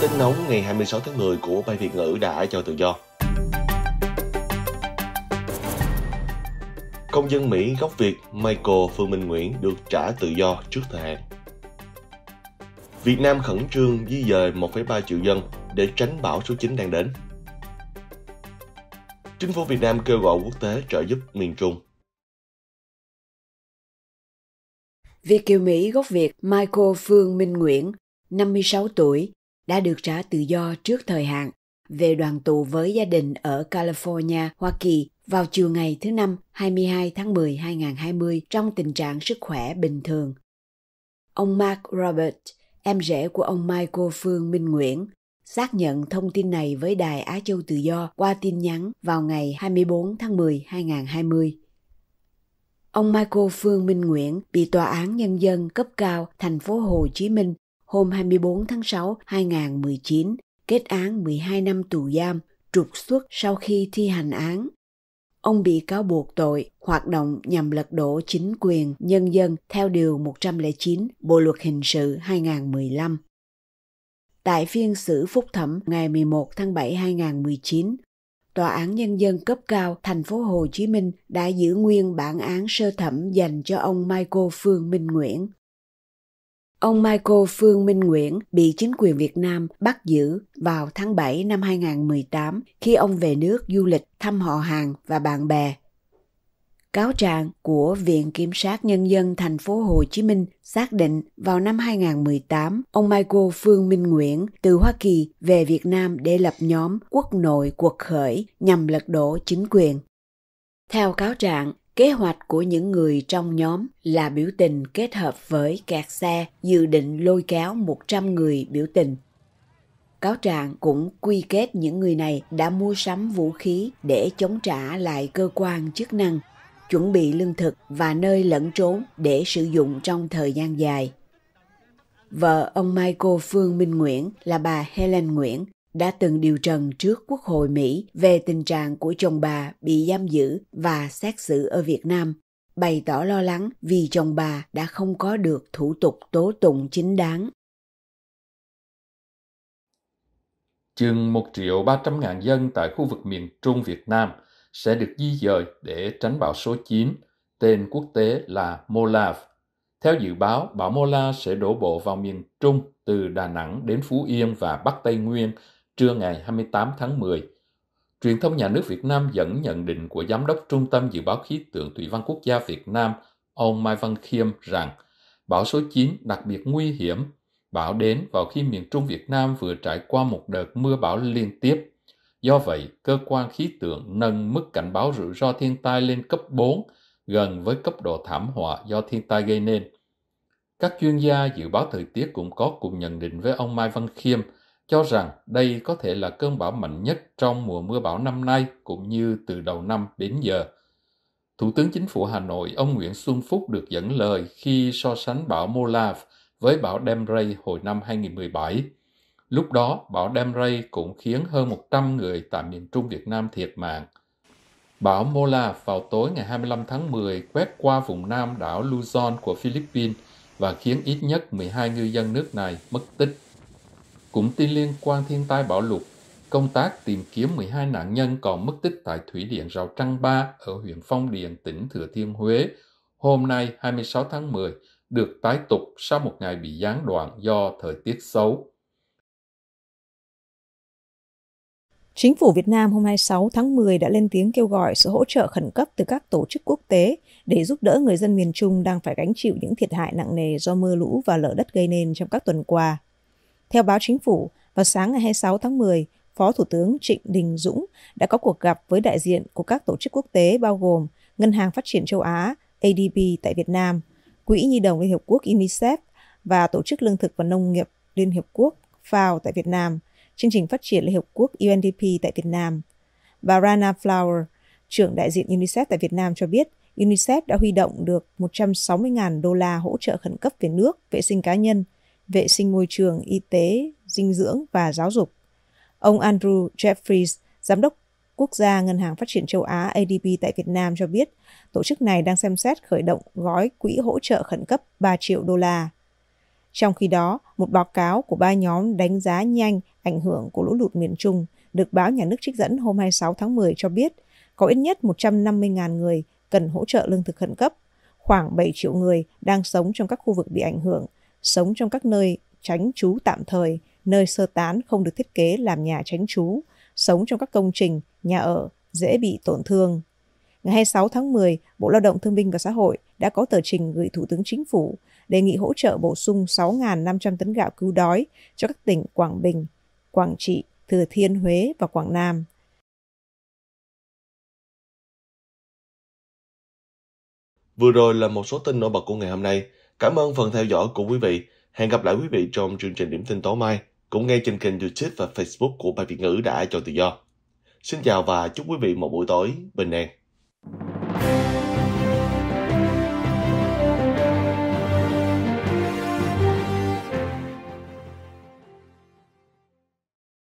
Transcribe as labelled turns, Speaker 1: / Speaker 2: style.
Speaker 1: tin nóng ngày 26 tháng 10 của bay Việt ngữ đã cho tự do. Công dân Mỹ gốc Việt Michael Phương Minh Nguyễn được trả tự do trước thời hạn. Việt Nam khẩn trương di dời 1,3 triệu dân để tránh bão số 9 đang đến. Chính phủ Việt Nam kêu gọi quốc tế trợ giúp miền Trung.
Speaker 2: Việt kiều Mỹ gốc Việt Michael Phương Minh Nguyễn, 56 tuổi, đã được trả tự do trước thời hạn về đoàn tụ với gia đình ở California, Hoa Kỳ vào chiều ngày thứ Năm 22 tháng 10 2020 trong tình trạng sức khỏe bình thường. Ông Mark Robert, em rể của ông Michael Phương Minh Nguyễn, xác nhận thông tin này với Đài Á Châu Tự Do qua tin nhắn vào ngày 24 tháng 10 2020. Ông Michael Phương Minh Nguyễn bị Tòa án Nhân dân cấp cao thành phố Hồ Chí Minh hôm 24 tháng 6 2019, kết án 12 năm tù giam, trục xuất sau khi thi hành án. Ông bị cáo buộc tội hoạt động nhằm lật đổ chính quyền nhân dân theo Điều 109 Bộ Luật Hình sự 2015. Tại phiên xử phúc thẩm ngày 11 tháng 7 2019, Tòa án Nhân dân cấp cao thành phố Hồ Chí Minh đã giữ nguyên bản án sơ thẩm dành cho ông Michael Phương Minh Nguyễn Ông Michael Phương Minh Nguyễn bị chính quyền Việt Nam bắt giữ vào tháng 7 năm 2018 khi ông về nước du lịch thăm họ hàng và bạn bè. Cáo trạng của Viện Kiểm sát Nhân dân thành phố Hồ Chí Minh xác định vào năm 2018, ông Michael Phương Minh Nguyễn từ Hoa Kỳ về Việt Nam để lập nhóm quốc nội cuộc khởi nhằm lật đổ chính quyền. Theo cáo trạng, Kế hoạch của những người trong nhóm là biểu tình kết hợp với kẹt xe dự định lôi kéo 100 người biểu tình. Cáo trạng cũng quy kết những người này đã mua sắm vũ khí để chống trả lại cơ quan chức năng, chuẩn bị lương thực và nơi lẫn trốn để sử dụng trong thời gian dài. Vợ ông Michael Phương Minh Nguyễn là bà Helen Nguyễn đã từng điều trần trước Quốc hội Mỹ về tình trạng của chồng bà bị giam giữ và xét xử ở Việt Nam, bày tỏ lo lắng vì chồng bà đã không có được thủ tục tố tụng chính đáng.
Speaker 1: Chừng 1 triệu 300 ngàn dân tại khu vực miền Trung Việt Nam sẽ được di dời để tránh bão số 9, tên quốc tế là Molav. Theo dự báo, bão Mola sẽ đổ bộ vào miền Trung từ Đà Nẵng đến Phú Yên và Bắc Tây Nguyên trưa ngày 28 tháng 10, truyền thông nhà nước Việt Nam dẫn nhận định của Giám đốc Trung tâm Dự báo Khí tượng Thủy văn Quốc gia Việt Nam, ông Mai Văn Khiêm rằng bão số 9 đặc biệt nguy hiểm. Bão đến vào khi miền Trung Việt Nam vừa trải qua một đợt mưa bão liên tiếp. Do vậy, cơ quan khí tượng nâng mức cảnh báo rủi ro thiên tai lên cấp 4, gần với cấp độ thảm họa do thiên tai gây nên. Các chuyên gia dự báo thời tiết cũng có cùng nhận định với ông Mai Văn Khiêm – cho rằng đây có thể là cơn bão mạnh nhất trong mùa mưa bão năm nay cũng như từ đầu năm đến giờ. Thủ tướng Chính phủ Hà Nội ông Nguyễn Xuân Phúc được dẫn lời khi so sánh bão Molave với bão Demray hồi năm 2017. Lúc đó, bão Demray cũng khiến hơn 100 người tại miền Trung Việt Nam thiệt mạng. Bão Mola vào tối ngày 25 tháng 10 quét qua vùng nam đảo Luzon của Philippines và khiến ít nhất 12 ngư dân nước này mất tích. Cũng tin liên quan thiên tai bão lụt, công tác tìm kiếm 12 nạn nhân còn mất tích tại thủy điện Rào Trăng Ba ở huyện Phong Điền, tỉnh Thừa Thiên Huế, hôm nay 26 tháng 10 được tái tục sau một ngày bị gián đoạn do thời tiết xấu.
Speaker 3: Chính phủ Việt Nam hôm 26 tháng 10 đã lên tiếng kêu gọi sự hỗ trợ khẩn cấp từ các tổ chức quốc tế để giúp đỡ người dân miền Trung đang phải gánh chịu những thiệt hại nặng nề do mưa lũ và lở đất gây nên trong các tuần qua. Theo báo chính phủ, vào sáng ngày 26 tháng 10, Phó Thủ tướng Trịnh Đình Dũng đã có cuộc gặp với đại diện của các tổ chức quốc tế bao gồm Ngân hàng Phát triển Châu Á ADB tại Việt Nam, Quỹ Nhi đồng Liên Hiệp Quốc UNICEF và Tổ chức Lương thực và Nông nghiệp Liên Hiệp Quốc FAO tại Việt Nam, Chương trình Phát triển Liên Hiệp Quốc UNDP tại Việt Nam. Bà Rana Flower, trưởng đại diện UNICEF tại Việt Nam cho biết, UNICEF đã huy động được 160.000 đô la hỗ trợ khẩn cấp về nước, vệ sinh cá nhân – vệ sinh môi trường, y tế, dinh dưỡng và giáo dục. Ông Andrew Jeffries, giám đốc quốc gia Ngân hàng Phát triển châu Á ADB tại Việt Nam cho biết, tổ chức này đang xem xét khởi động gói quỹ hỗ trợ khẩn cấp 3 triệu đô la. Trong khi đó, một báo cáo của ba nhóm đánh giá nhanh ảnh hưởng của lũ lụt miền Trung được báo nhà nước trích dẫn hôm 26 tháng 10 cho biết có ít nhất 150.000 người cần hỗ trợ lương thực khẩn cấp, khoảng 7 triệu người đang sống trong các khu vực bị ảnh hưởng – sống trong các nơi tránh trú tạm thời, nơi sơ tán không được thiết kế làm nhà tránh trú, sống trong các công trình, nhà ở dễ bị tổn thương. Ngày 26 tháng 10, Bộ Lao động Thương binh và Xã hội đã có tờ trình gửi Thủ tướng Chính phủ đề nghị hỗ trợ bổ sung 6.500 tấn gạo cứu đói cho các tỉnh Quảng Bình, Quảng Trị, Thừa Thiên Huế và Quảng Nam.
Speaker 1: Vừa rồi là một số tin nổi bật của ngày hôm nay. Cảm ơn phần theo dõi của quý vị. Hẹn gặp lại quý vị trong chương trình điểm tin tối mai, cũng ngay trên kênh YouTube và Facebook của Bài Việt ngữ đã cho tự do. Xin chào và chúc quý vị một buổi tối bình an.